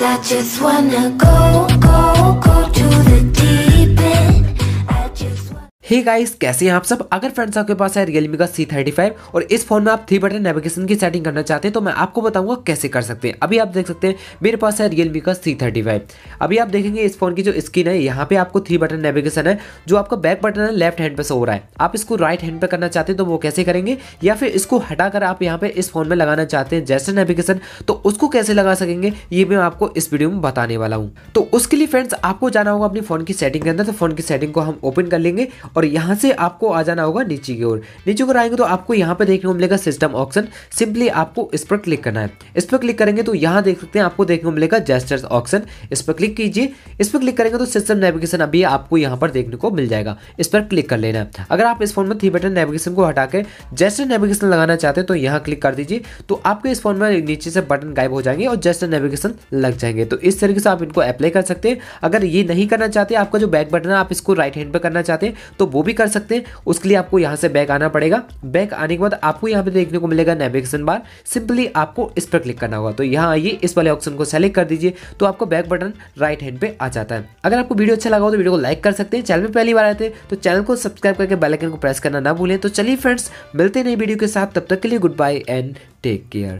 I just wanna go, go hi guys कैसे हैं आप सब अगर फ्रेंड्स आपके पास है रियलमी का सी थर्टी फाइव और इस फोन में आप थ्री बटन नेविगेशन की सेटिंग करना चाहते हैं तो मैं आपको बताऊंगा कैसे कर सकते हैं अभी आप देख सकते हैं मेरे पास है रियलमी का सी थर्टी फाइव अभी आप देखेंगे इस फोन की जो स्क्रीन है यहाँ पे आपको थ्री बटन नेविगेशन है जो आपका बैक बटन है लेफ्ट हैंड पर सो रहा है आप इसको राइट हैंड पर करना चाहते हैं तो वो कैसे करेंगे या फिर इसको हटाकर आप यहाँ पे इस फोन में लगाना चाहते हैं जैसे नेविगेशन तो उसको कैसे लगा सकेंगे ये मैं आपको इस वीडियो में बताने वाला हूँ तो उसके लिए फ्रेंड्स आपको जाना होगा अपनी फोन की सेटिंग के अंदर तो फोन की सेटिंग को हम ओपन कर लेंगे और यहाँ से आपको आ जाना होगा नीचे की ओर नीचे की ओर आएंगे तो आपको यहाँ पर देखने को मिलेगा सिस्टम ऑप्शन सिंपली आपको इस पर क्लिक करना है इस पर क्लिक करेंगे तो यहाँ देख सकते हैं आपको देखने को मिलेगा जेस्टर्स ऑप्शन इस पर क्लिक कीजिए इस पर क्लिक करेंगे तो सिस्टम नेविगेशन अभी आपको यहाँ पर देखने को मिल जाएगा इस पर क्लिक कर लेना है अगर आप इस फोन में थ्री बटन नेविगेशन को हटा के जेस्टर नेविगेशन लगाना चाहते हैं तो यहाँ क्लिक कर दीजिए तो आपके इस फोन में नीचे से बटन गायब हो जाएंगे और जेस्टर नेविगेशन लग जाएंगे तो इस तरीके से आप इनको अप्लाई कर सकते हैं अगर ये नहीं करना चाहते आपका जो बैक बटन है आप इसको राइट हैंड पर करना चाहते हैं तो वो भी कर सकते हैं उसके लिए आपको यहाँ से बैक आना पड़ेगा बैक आने के बाद आपको यहाँ पे देखने को मिलेगा नेविगेशन बार सिंपली आपको इस पर क्लिक करना होगा तो यहाँ आइए इस वाले ऑप्शन को सेलेक्ट कर दीजिए तो आपको बैक बटन राइट हैंड पे आ जाता है अगर आपको वीडियो अच्छा लगा हो तो वीडियो को लाइक कर सकते हैं चैनल पर पहली बार आए थे तो चैनल को सब्सक्राइब करके बेलाइकन को प्रेस करना ना भूलें तो चलिए फ्रेंड्स मिलते नई वीडियो के साथ तब तक के लिए goodbye and take care